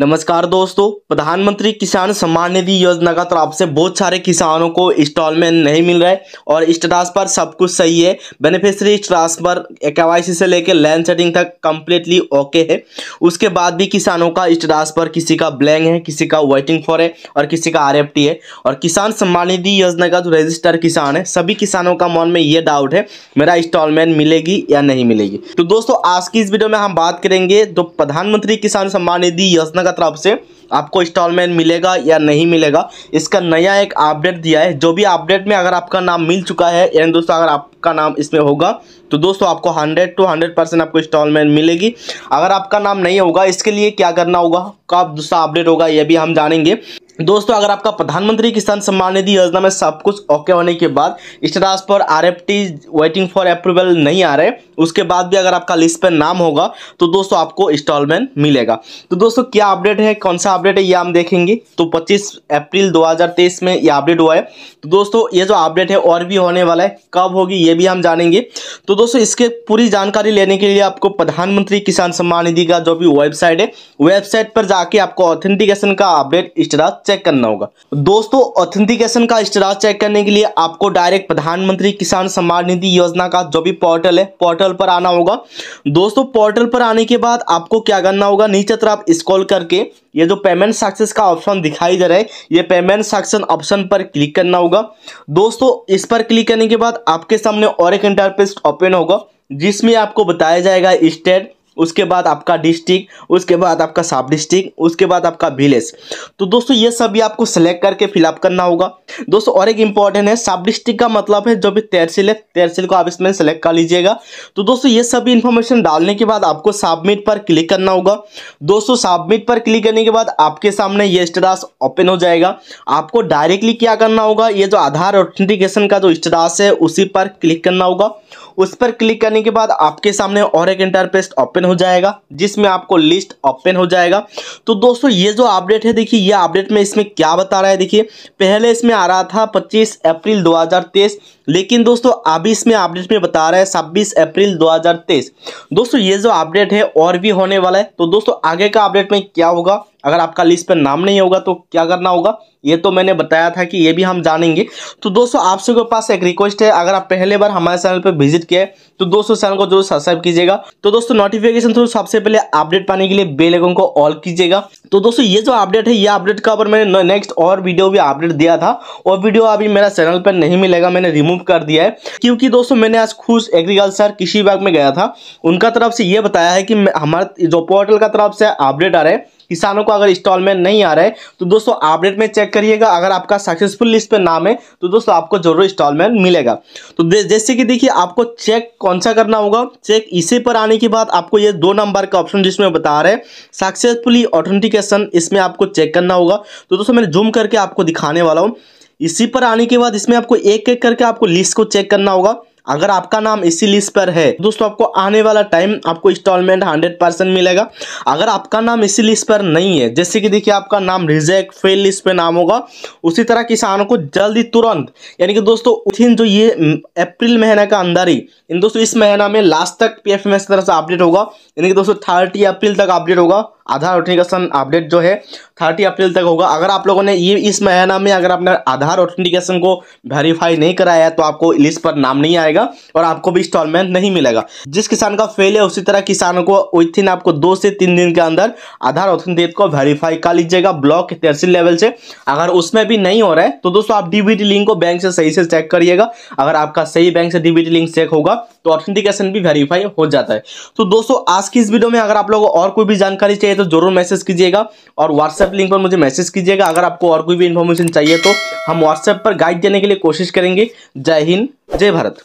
नमस्कार दोस्तों प्रधानमंत्री किसान सम्मान निधि योजना का तरफ से बहुत सारे किसानों को इंस्टॉलमेंट नहीं मिल रहा है और स्टेटस पर सब कुछ सही है बेनिफिशरी ट्रांसफर के से लेकर लैंड सेटिंग तक कम्प्लीटली ओके है उसके बाद भी किसानों का स्टेटस पर किसी का ब्लैंक है किसी का वेटिंग फॉर है और किसी का आर है और किसान सम्मान निधि योजना का जो रजिस्टर किसान है सभी किसानों का मन में ये डाउट है मेरा इंस्टॉलमेंट मिलेगी या नहीं मिलेगी तो दोस्तों आज की इस वीडियो में हम बात करेंगे जो प्रधानमंत्री किसान सम्मान निधि योजना का तरफ से आपको इंस्टॉलमेंट मिलेगा या नहीं मिलेगा इसका नया एक अपडेट दिया है जो भी अपडेट में अगर आपका नाम मिल चुका है यानी दोस्तों अगर आपका नाम इसमें होगा तो दोस्तों आपको 100 टू 100 परसेंट आपको इंस्टॉलमेंट मिलेगी अगर आपका नाम नहीं होगा इसके लिए क्या करना होगा कब दूसरा अपडेट होगा यह भी हम जानेंगे दोस्तों अगर आपका प्रधानमंत्री किसान सम्मान निधि योजना में सब कुछ ओके होने के बाद स्टेटस पर आरएफटी वेटिंग फॉर अप्रूवल नहीं आ रहे उसके बाद भी अगर आपका लिस्ट पर नाम होगा तो दोस्तों आपको इंस्टॉलमेंट मिलेगा तो दोस्तों क्या अपडेट है कौन सा अपडेट है ये हम देखेंगे तो 25 अप्रैल 2023 में ये अपडेट हुआ है तो दोस्तों ये जो अपडेट है और भी होने वाला है कब होगी ये भी हम जानेंगे तो दोस्तों इसके पूरी जानकारी लेने के लिए आपको प्रधानमंत्री किसान सम्मान निधि का जो भी वेबसाइट है वेबसाइट पर जाके आपको ऑथेंटिकेशन का अपडेट स्टेटस चेक करना होगा दोस्तों ऑथेंटिकेशन का स्टेटस चेक करने के लिए आपको डायरेक्ट प्रधानमंत्री किसान सम्मान निधि योजना का जो भी पोर्टल है पोर्टल पर आना होगा दोस्तों पोर्टल पर आने के बाद आपको क्या करना होगा नीचे तरफ स्क्रॉल करके ये जो पेमेंट सक्सेस का ऑप्शन दिखाई दे रहा है ये पेमेंट सक्सेस ऑप्शन पर क्लिक करना होगा दोस्तों इस पर क्लिक करने के बाद आपके सामने और एक इंटरपेस्ट ओपन होगा जिसमें आपको बताया जाएगा स्टेट उसके बाद आपका डिस्ट्रिक्ट उसके बाद आपका सब डिस्ट्रिक्ट उसके बाद आपका विलेज तो दोस्तों ये सभी आपको सेलेक्ट करके फिलअप करना होगा दोस्तों और एक इंपॉर्टेंट है सब डिस्ट्रिक्ट का मतलब है जो भी तहसील है तहसील को आप इसमें सेलेक्ट कर लीजिएगा तो दोस्तों ये सभी इंफॉर्मेशन डालने के बाद आपको सबमिट पर क्लिक करना होगा दोस्तों सबमिट पर क्लिक करने के बाद आपके सामने ये स्टेटस ओपन हो जाएगा आपको डायरेक्टली क्या करना होगा ये जो आधार ऑथेंटिकेशन का जो स्टेटस है उसी पर क्लिक करना होगा उस पर क्लिक करने के बाद आपके सामने और एक इंटरपेस्ट ओपन हो जाएगा जिसमें आपको लिस्ट ओपन हो जाएगा तो दोस्तों ये जो अपडेट है देखिए ये अपडेट में इसमें क्या बता रहा है देखिए पहले इसमें आ रहा था पच्चीस अप्रैल दो लेकिन दोस्तों अभी इसमें अपडेट में बता रहा है छब्बीस अप्रैल 2023 दोस्तों ये जो अपडेट है और भी होने वाला है तो दोस्तों आगे का अपडेट में क्या होगा अगर आपका लिस्ट पर नाम नहीं होगा तो क्या करना होगा ये तो मैंने बताया था कि ये भी हम जानेंगे तो दोस्तों आप सबके पास एक रिक्वेस्ट है अगर आप पहले बार हमारे चैनल पर विजिट किए तो दोस्तों चैनल को जरूर सब्सक्राइब कीजिएगा तो दोस्तों नोटिफिकेशन थ्रू सबसे पहले अपडेट पाने के लिए बेल आइकन को ऑल कीजिएगा तो दोस्तों ये जो अपडेट है ये अपडेट का ऊपर मैंने नेक्स्ट और वीडियो भी अपडेट दिया था और वीडियो अभी मेरा चैनल पर नहीं मिलेगा मैंने रिमूव कर दिया है क्योंकि दोस्तों मैंने आज खुश एग्रीकल्चर कृषि विभाग में गया था उनका तरफ से ये बताया है कि हमारे जो पोर्टल का तरफ से अपडेट आ रहे हैं किसानों को अगर इंस्टॉलमेंट नहीं आ रहा है तो दोस्तों अपडेट में चेक करिएगा अगर आपका सक्सेसफुल लिस्ट पे नाम है तो दोस्तों आपको जरूर इंस्टॉलमेंट मिलेगा तो जैसे कि देखिए आपको चेक कौन सा करना होगा चेक इसी पर आने के बाद आपको ये दो नंबर का ऑप्शन जिसमें बता रहे हैं सक्सेसफुली ऑथेंटिकेशन इसमें आपको चेक करना होगा तो दोस्तों मैंने जूम करके आपको दिखाने वाला हूँ इसी पर आने के बाद इसमें आपको एक एक करके आपको लिस्ट को चेक करना होगा अगर आपका नाम इसी लिस्ट पर है दोस्तों आपको आने वाला टाइम आपको इंस्टॉलमेंट हंड्रेड परसेंट मिलेगा अगर आपका नाम इसी लिस्ट पर नहीं है जैसे कि देखिए आपका नाम रिजेक्ट फेल लिस्ट पे नाम होगा उसी तरह किसानों को जल्दी तुरंत यानी कि दोस्तों उथिन जो ये अप्रैल महीने का अंदर ही इन दोस्तों इस महीना में लास्ट तक पी एफ तरह से अपडेट होगा यानी कि दोस्तों थर्टी अप्रैल तक अपडेट होगा आधार ऑथेंटिकेशन अपडेट जो है थर्टी अप्रैल तक होगा अगर आप लोगों ने ये इस महीना में अगर आपने आधार ऑथेंटिकेशन को वेरीफाई नहीं कराया है तो आपको लिस्ट पर नाम नहीं आएगा और आपको भी इंस्टॉलमेंट नहीं मिलेगा जिस किसान का फेल है उसी तरह किसानों को विथिन आपको दो से तीन दिन के अंदर आधार ऑथेंटिकेट को वेरीफाई कर लीजिएगा ब्लॉक तहसील लेवल से अगर उसमें भी नहीं हो रहा है तो दोस्तों आप डीबीटी लिंक को बैंक से सही से चेक करिएगा अगर आपका सही बैंक से डीबीटी लिंक चेक होगा तो ऑथेंटिकेशन भी वेरीफाई हो जाता है तो दोस्तों आज की इस वीडियो में अगर आप लोगों को और कोई भी जानकारी चाहिए तो जरूर मैसेज कीजिएगा और व्हाट्सएप लिंक पर मुझे मैसेज कीजिएगा अगर आपको और कोई भी इन्फॉर्मेशन चाहिए तो हम व्हाट्सएप पर गाइड देने के लिए कोशिश करेंगे जय हिंद जय भारत